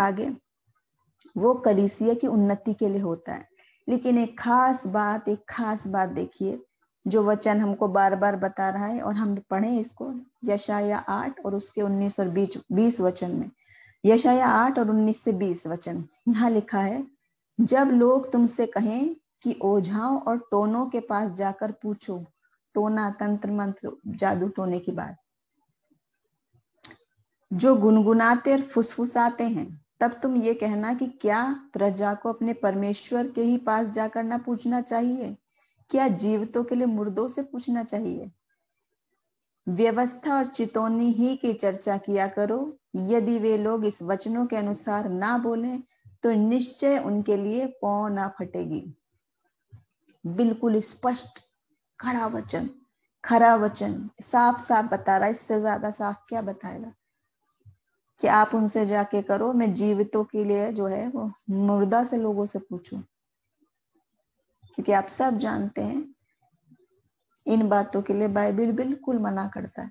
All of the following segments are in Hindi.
आगे वो कलीसिया की उन्नति के लिए होता है लेकिन एक खास बात एक खास बात देखिए जो वचन हमको बार बार बता रहा है और हम पढ़े इसको यशाया आठ और उसके उन्नीस और बीस बीस वचन में यशाया आठ और उन्नीस से बीस वचन यहाँ लिखा है जब लोग तुमसे कहें कि ओझाओं और टोनों के पास जाकर पूछो टोना तंत्र मंत्र जादू टोने की बात जो गुनगुनाते और फुसफुसाते हैं तब तुम ये कहना कि क्या प्रजा को अपने परमेश्वर के ही पास जाकर ना पूछना चाहिए क्या जीवतों के लिए मुर्दों से पूछना चाहिए व्यवस्था और चितौनी ही की चर्चा किया करो यदि वे लोग इस वचनों के अनुसार ना बोले तो निश्चय उनके लिए पौ ना फटेगी बिल्कुल स्पष्ट खड़ा वचन खरा वचन साफ साफ बता रहा है इससे ज्यादा साफ क्या बताएगा कि आप उनसे जाके करो मैं जीवितों के लिए जो है वो मुर्दा से लोगों से पूछूं क्योंकि आप सब जानते हैं इन बातों के लिए बाइबिल बिल्कुल मना करता है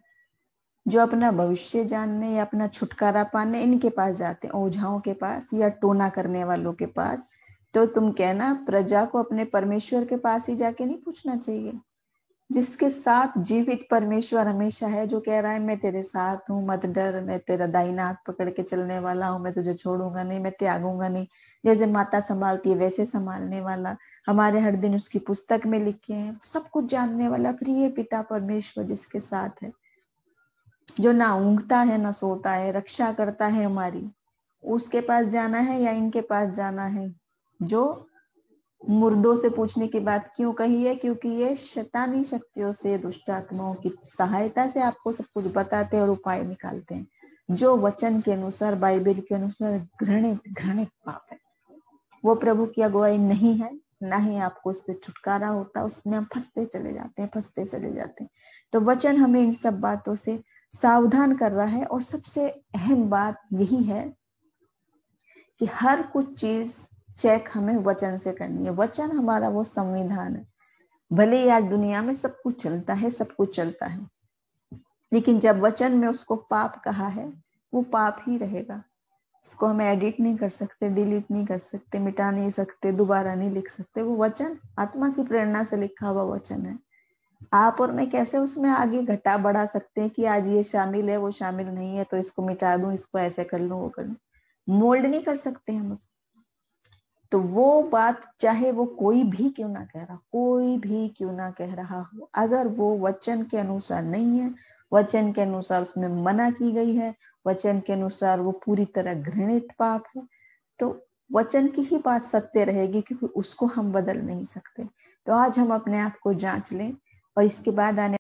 जो अपना भविष्य जानने या अपना छुटकारा पाने इनके पास जाते हैं ओझाओं के पास या टोना करने वालों के पास तो तुम कहना प्रजा को अपने परमेश्वर के पास ही जाके नहीं पूछना चाहिए जिसके साथ जीवित परमेश्वर हमेशा है जो कह रहा है मैं तेरे साथ हूँ मत डर मैं तेरा दाई नाथ पकड़ के चलने वाला हूँ मैं तुझे छोड़ूंगा नहीं मैं त्यागूंगा नहीं जैसे माता संभालती है वैसे संभालने वाला हमारे हर दिन उसकी पुस्तक में लिखे हैं सब कुछ जानने वाला प्रिय पिता परमेश्वर जिसके साथ है जो ना ऊँगता है ना सोता है रक्षा करता है हमारी उसके पास जाना है या इनके पास जाना है जो मुर्दों से पूछने की बात क्यों कही है क्योंकि ये शैतानी शक्तियों से दुष्ट आत्माओं की सहायता से आपको सब कुछ बताते और उपाय निकालते हैं जो वचन के अनुसार बाइबल के अनुसार घृणित घृणित पाप है वो प्रभु की अगुवाई नहीं है ना ही आपको उससे छुटकारा होता उसमें हम फंसते चले जाते हैं फंसते चले जाते हैं तो वचन हमें इन सब बातों से सावधान कर रहा है और सबसे अहम बात यही है कि हर कुछ चीज चेक हमें वचन से करनी है वचन हमारा वो संविधान है भले ही आज दुनिया में सब कुछ चलता है सब कुछ चलता है लेकिन जब वचन में उसको पाप कहा है वो पाप ही रहेगा उसको हम एडिट नहीं कर सकते डिलीट नहीं कर सकते मिटा नहीं सकते दोबारा नहीं लिख सकते वो वचन आत्मा की प्रेरणा से लिखा हुआ वचन है आप और मैं कैसे उसमें आगे घटा बढ़ा सकते हैं कि आज ये शामिल है वो शामिल नहीं है तो इसको मिटा दूं इसको ऐसे कर लूं वो कर लूं मोल्ड नहीं कर सकते हम उसको तो वो बात चाहे वो कोई भी क्यों ना कह रहा कोई भी क्यों ना कह रहा हो अगर वो वचन के अनुसार नहीं है वचन के अनुसार उसमें मना की गई है वचन के अनुसार वो पूरी तरह घृणित पाप है तो वचन की ही बात सत्य रहेगी क्योंकि उसको हम बदल नहीं सकते तो आज हम अपने आप को जांच लें और इसके बाद आने